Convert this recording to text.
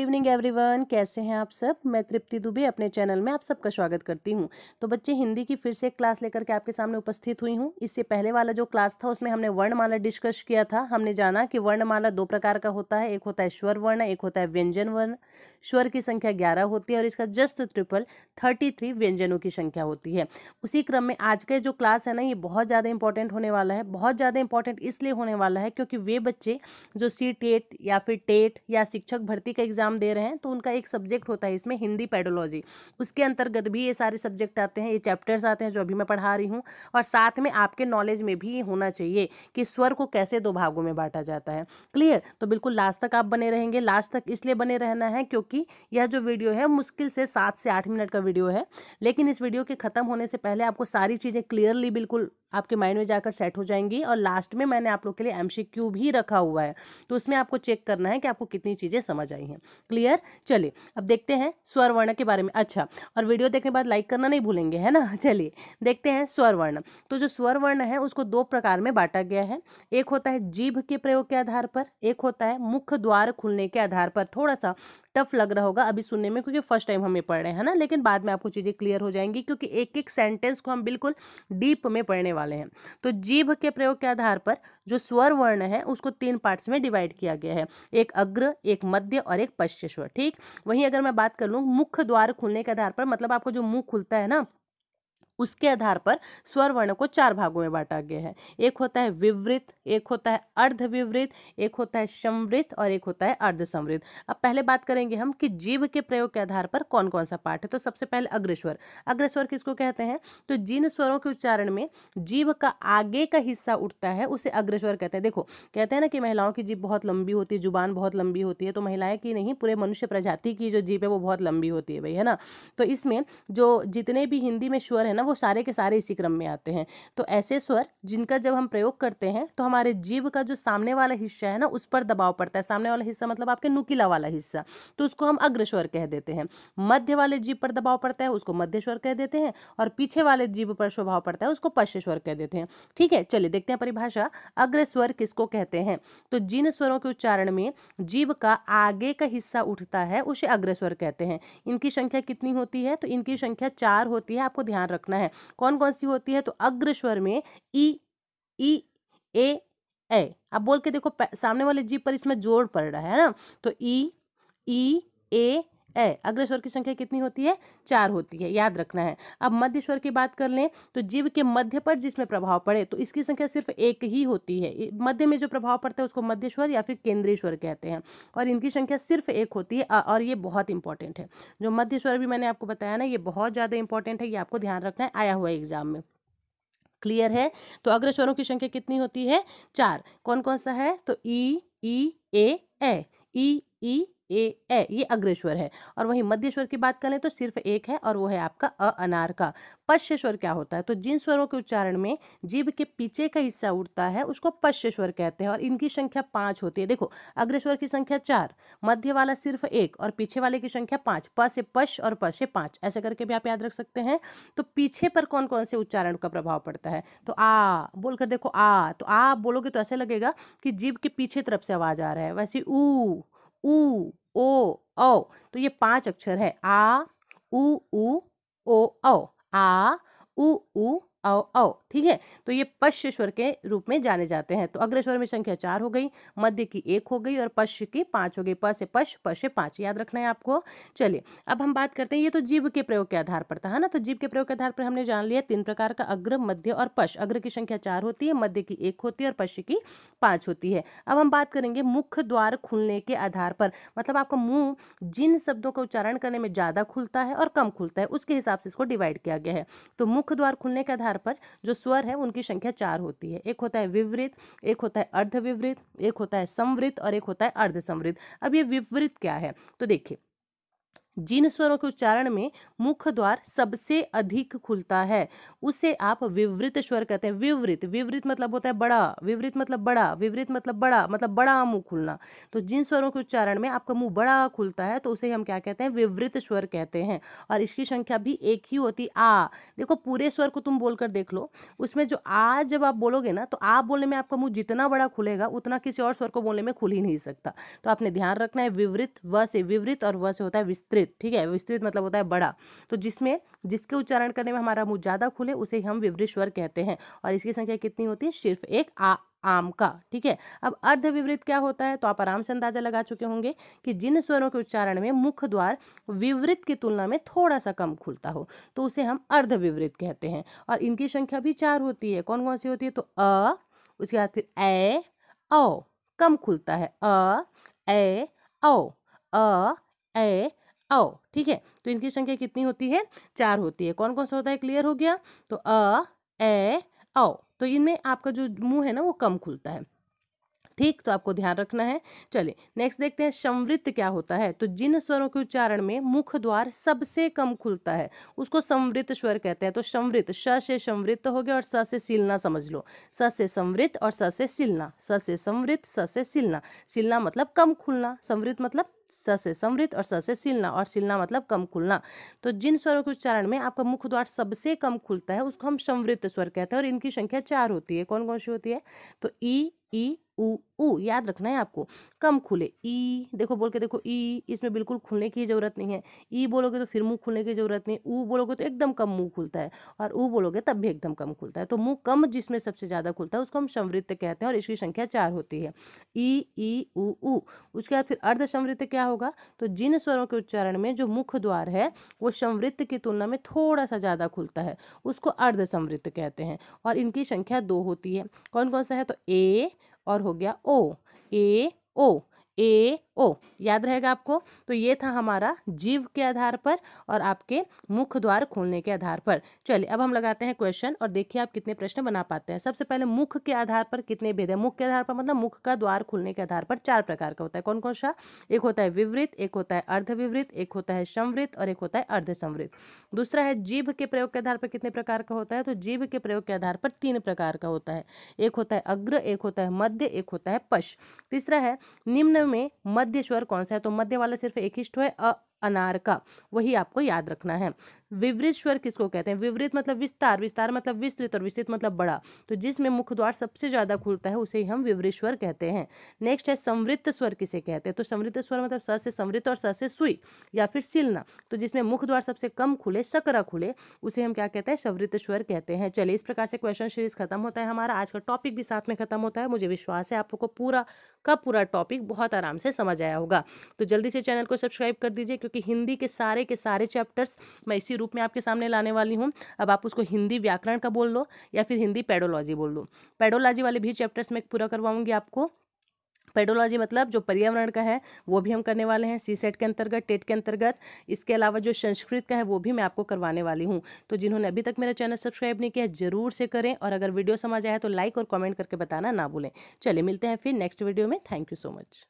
evening everyone कैसे हैं आप सब मैं तृप्ति दुबे अपने चैनल में आप सबका स्वागत करती हूं तो बच्चे हिंदी की फिर से एक क्लास लेकर के आपके सामने उपस्थित हुई हूं इससे पहले वाला जो क्लास था उसमें हमने वर्णमाला डिस्कस किया था हमने जाना कि वर्णमाला दो प्रकार का होता है एक होता है स्वर वर्ण एक होता है व्यंजन वर्ण स्वर की संख्या ग्यारह होती है और इसका जस्ट ट्रिपल थर्टी थ्री व्यंजनों की संख्या होती है उसी क्रम में आज का जो क्लास है ना ये बहुत ज़्यादा इंपॉर्टेंट होने वाला है बहुत ज़्यादा इंपॉर्टेंट इसलिए होने वाला है क्योंकि वे बच्चे जो सी टेट e या फिर टेट e या शिक्षक भर्ती का एग्जाम एग्ज़ाम दे रहे हैं तो उनका एक सब्जेक्ट होता है इसमें हिंदी पैडोलॉजी उसके अंतर्गत भी ये सारे सब्जेक्ट आते हैं ये चैप्टर्स आते हैं जो अभी मैं पढ़ा रही हूँ और साथ में आपके नॉलेज में भी होना चाहिए कि स्वर को कैसे दो भागों में बांटा जाता है क्लियर तो बिल्कुल लास्ट तक आप बने रहेंगे लास्ट तक इसलिए बने रहना है क्योंकि यह जो वीडियो है मुश्किल से सात से आठ मिनट का वीडियो है लेकिन इस वीडियो के ख़त्म होने से पहले आपको सारी चीज़ें क्लियरली बिल्कुल आपके माइंड में जाकर सेट हो जाएंगी और लास्ट में मैंने आप लोग के लिए एम भी रखा हुआ है तो उसमें आपको चेक करना है कि आपको कितनी चीज़ें समझ आई हैं क्लियर चलिए अब देखते हैं स्वर वर्ण के बारे में अच्छा और वीडियो देखने के बाद लाइक करना नहीं भूलेंगे है ना चलिए देखते हैं स्वर वर्ण तो जो स्वर वर्ण है उसको दो प्रकार में बांटा गया है एक होता है जीभ के प्रयोग के आधार पर एक होता है मुख्य द्वार खुलने के आधार पर थोड़ा सा टफ लग रहा होगा अभी सुनने में क्योंकि फर्स्ट टाइम हम ये पढ़ रहे हैं ना लेकिन बाद में आपको चीज़ें क्लियर हो जाएंगी क्योंकि एक एक सेंटेंस को हम बिल्कुल डीप में पढ़ने वाले हैं तो जीभ के प्रयोग के आधार पर जो स्वर वर्ण है उसको तीन पार्ट्स में डिवाइड किया गया है एक अग्र एक मध्य और एक पश्च ठीक वहीं अगर मैं बात कर लूँ मुख्य द्वार खुलने के आधार पर मतलब आपको जो मुँह खुलता है ना उसके आधार पर स्वर वर्ण को चार भागों में बांटा गया है एक होता है विवृत एक होता है अर्धविवृत एक होता है समवृत और एक होता है अर्धसमृत अब पहले बात करेंगे हम कि जीव के प्रयोग के आधार पर कौन कौन सा पाठ है तो सबसे पहले अग्रस्वर अग्रस्वर किसको कहते हैं तो जिन स्वरों के उच्चारण में जीव का आगे का हिस्सा उठता है उसे अग्रस्वर कहते हैं देखो कहते हैं ना कि महिलाओं की जीव बहुत लंबी होती है जुबान बहुत लंबी होती है तो महिलाएं की नहीं पूरे मनुष्य प्रजाति की जो जीव है वो बहुत लंबी होती है भाई है ना तो इसमें जो जितने भी हिंदी में स्वर है ना वो सारे के सारे इसी क्रम में आते हैं तो ऐसे स्वर जिनका जब हम प्रयोग करते हैं तो हमारे जीव का जो सामने वाला हिस्सा है ना उस पर दबाव पड़ता है सामने वाला हिस्सा मतलब आपके नुकीला वाला हिस्सा तो उसको हम अग्रस्वर कह देते हैं मध्य वाले जीव पर दबाव पड़ता है उसको मध्य स्वर कह देते हैं और पीछे वाले जीव पर स्वभाव पड़ता है उसको पश्य स्वर कह देते हैं ठीक है चलिए देखते हैं परिभाषा अग्रस्वर किसको कहते हैं तो जिन स्वरों के उच्चारण में जीव का आगे का हिस्सा उठता है उसे अग्रस्वर कहते हैं इनकी संख्या कितनी होती है तो इनकी संख्या चार होती है आपको ध्यान रखना है कौन कौन सी होती है तो अग्रस्वर में ई ई ए ए अब बोल के देखो सामने वाले जीप पर इसमें जोर पड़ रहा है ना तो ई ई ए ए अग्र स्वर की संख्या कितनी होती है चार होती है याद रखना है अब मध्य स्वर की बात कर लें तो जीव के मध्य पर जिसमें प्रभाव पड़े तो इसकी संख्या सिर्फ एक ही होती है मध्य में जो प्रभाव पड़ता है उसको मध्य स्वर या फिर केंद्रीय स्वर कहते हैं और इनकी संख्या सिर्फ एक होती है और ये बहुत इंपॉर्टेंट है जो मध्य स्वर भी मैंने आपको बताया ना ये बहुत ज़्यादा इंपॉर्टेंट है ये आपको ध्यान रखना है आया हुआ एग्जाम में क्लियर है तो अग्र स्वरों की संख्या कितनी होती है चार कौन कौन सा है तो ई ई ए ए ई ई ए ए ये अग्रेश्वर है और वहीं मध्य स्वर की बात करें तो सिर्फ एक है और वो है आपका अ अनार का पश्य स्वर क्या होता है तो जिन स्वरों के उच्चारण में जीभ के पीछे का हिस्सा उड़ता है उसको पश्य स्वर कहते हैं और इनकी संख्या पाँच होती है देखो अग्रेश्वर की संख्या चार मध्य वाला सिर्फ एक और पीछे वाले की संख्या पाँच प से पश और प से पाँच ऐसे करके भी आप याद रख सकते हैं तो पीछे पर कौन कौन से उच्चारण का प्रभाव पड़ता है तो आ बोलकर देखो आ तो आ बोलोगे तो ऐसे लगेगा कि जीभ के पीछे तरफ से आवाज़ आ रहा है वैसे ऊ ऊ ओ औ तो ये पांच अक्षर है आ उ ऊ ओ औ आ उ ऊ औ औ ठीक है तो ये पश्य स्वर के रूप में जाने जाते हैं तो अग्रस्वर में संख्या चार हो गई मध्य की एक हो गई और पश्च की पाँच हो गई प से पश पांच पाँच याद रखना है आपको चलिए अब हम बात करते हैं ये तो जीव के प्रयोग के आधार पर था है ना तो जीव के प्रयोग के आधार पर हमने जान लिया तीन प्रकार का अग्र मध्य और पश अग्र की संख्या चार होती है मध्य की एक होती है और पश्च की पाँच होती है अब हम बात करेंगे मुख्य द्वार खुलने के आधार पर मतलब आपका मुंह जिन शब्दों का उच्चारण करने में ज़्यादा खुलता है और कम खुलता है उसके हिसाब से इसको डिवाइड किया गया है तो मुख्य द्वार खुलने के आधार आधार पर जो स्वर है उनकी संख्या चार होती है एक होता है विवृत एक होता है अर्धविवृत एक होता है संवृत और एक होता है अर्धसमृद्ध अब ये विवृत क्या है तो देखिए जिन स्वरों के उच्चारण में मुख द्वार सबसे अधिक खुलता है उसे आप विवृत स्वर कहते हैं विवृत विवृत मतलब होता है बड़ा विवृत मतलब बड़ा विवृत मतलब बड़ा मतलब बड़ा मुंह खुलना तो जिन स्वरों के उच्चारण में आपका मुंह बड़ा खुलता है तो उसे हम क्या कहते हैं विवृत स्वर कहते हैं और इसकी संख्या भी एक ही होती आ देखो पूरे स्वर को तुम बोलकर देख लो उसमें जो आ जब आप बोलोगे ना तो आ बोलने में आपका मुंह जितना बड़ा खुलेगा उतना किसी और स्वर को बोलने में खुल ही नहीं सकता तो आपने ध्यान रखना है विवृत व से विवृत और व से होता है विस्तृत विस्तृत ठीक है विस्तृत मतलब होता है बड़ा तो जिसमें जिसके उच्चारण करने में हमारा मुँह ज़्यादा खुले उसे हम विवृत स्वर कहते हैं और इसकी संख्या कितनी होती है सिर्फ एक आ आम का ठीक है अब अर्ध विवृत क्या होता है तो आप आराम से अंदाजा लगा चुके होंगे कि जिन स्वरों के उच्चारण में मुख द्वार विवृत की तुलना में थोड़ा सा कम खुलता हो तो उसे हम अर्ध विवृत कहते हैं और इनकी संख्या भी चार होती है कौन कौन सी होती है तो अ उसके बाद फिर ए कम खुलता है अ ए ओ अ ए औ ठीक है तो इनकी संख्या कितनी होती है चार होती है कौन कौन सा होता है क्लियर हो गया तो अ ए औ तो इनमें आपका जो मुंह है ना वो कम खुलता है ठीक तो आपको ध्यान रखना है चलिए नेक्स्ट देखते हैं संवृत्त क्या होता है तो जिन स्वरों के उच्चारण में मुख द्वार सबसे कम खुलता है उसको संवृत्त स्वर कहते हैं तो संवृत्त स से संवृत्त हो गया और स से सिलना समझ लो स से संवृत्त और स से सिलना स से संवृत्त स से सिलना सिलना मतलब कम खुलना संवृत्त मतलब स से समृद्ध और स से सिलना और सिलना मतलब कम खुलना तो जिन स्वरों के उच्चारण में आपका मुख द्वार सबसे कम खुलता है उसको हम संवृत्त स्वर कहते हैं और इनकी संख्या चार होती है कौन कौन सी होती है तो ई ई उ याद रखना है आपको कम खुले ई देखो बोल के देखो ई इसमें बिल्कुल खुलने की ज़रूरत नहीं है ई बोलोगे तो फिर मुंह खुलने की ज़रूरत नहीं ऊ बोलोगे तो एकदम कम मुंह खुलता है और ऊ बोलोगे तब भी एकदम कम खुलता है तो मुंह कम जिसमें सबसे ज़्यादा खुलता है उसको हम समृद्ध कहते हैं और इसकी संख्या चार होती है ई ई ऊ उसके बाद फिर अर्ध समृद्ध क्या होगा तो जिन स्वरों के उच्चारण में जो मुख द्वार है वो समृद्ध की तुलना में थोड़ा सा ज़्यादा खुलता है उसको अर्ध संवृत्त कहते हैं और इनकी संख्या दो होती है कौन कौन सा है तो ए और हो गया ओ ए ओ ए ओ याद रहेगा आपको तो ये था हमारा जीव के आधार पर और आपके मुख द्वार खोलने के आधार पर चलिए अब हम लगाते हैं क्वेश्चन और देखिए आप कितने प्रश्न बना पाते हैं सबसे पहले मुख के आधार पर कितने भेद है मुख के आधार पर मतलब मुख का द्वार खुलने के आधार पर चार प्रकार का होता है कौन कौन सा एक होता है विवृत एक होता है अर्धविवृत एक होता है संवृत और एक होता है अर्ध दूसरा है जीभ के प्रयोग के आधार पर कितने प्रकार का होता है तो जीभ के प्रयोग के आधार पर तीन प्रकार का होता है एक होता है अग्र एक होता है मध्य एक होता है पश तीसरा है निम्न में मध्य मध्य स्वर कौन सा है तो मध्य वाला सिर्फ एक ही स्वर है अ अनार का वही आपको याद रखना है विवृत स्वर किसको कहते हैं विवृत मतलब विस्तार विस्तार मतलब विस्तृत और विस्तृत मतलब बड़ा तो जिसमें मुख्य द्वार सबसे ज़्यादा खुलता है उसे ही हम विवृत स्वर कहते हैं नेक्स्ट है समृद्ध स्वर किसे कहते हैं तो समृद्ध स्वर मतलब स से समृद्ध और स से सुई या फिर सिलना तो जिसमें मुख द्वार सबसे कम खुले सकरा खुले उसे हम क्या कहते हैं समृद्ध स्वर कहते हैं चलिए इस प्रकार से क्वेश्चन सीरीज खत्म होता है हमारा आज का टॉपिक भी साथ में खत्म होता है मुझे विश्वास है आप लोग को पूरा का पूरा टॉपिक बहुत आराम से समझ आया होगा तो जल्दी से चैनल को सब्सक्राइब कर दीजिए क्योंकि हिंदी के सारे के सारे चैप्टर्स मैं इसी रूप में आपके सामने लाने वाली हूँ अब आप उसको हिंदी व्याकरण का बोल लो या फिर हिंदी पेडोलॉजी बोल लो पेडोलॉजी वाले भी चैप्टर्स में पूरा करवाऊंगी आपको पेडोलॉजी मतलब जो पर्यावरण का है वो भी हम करने वाले हैं सी सेट के अंतर्गत टेट के अंतर्गत इसके अलावा जो संस्कृत का है वो भी मैं आपको करवाने वाली हूँ तो जिन्होंने अभी तक मेरा चैनल सब्सक्राइब नहीं किया जरूर से करें और अगर वीडियो समझ आया तो लाइक और कमेंट करके बताना ना भूलें चलिए मिलते हैं फिर नेक्स्ट वीडियो में थैंक यू सो मच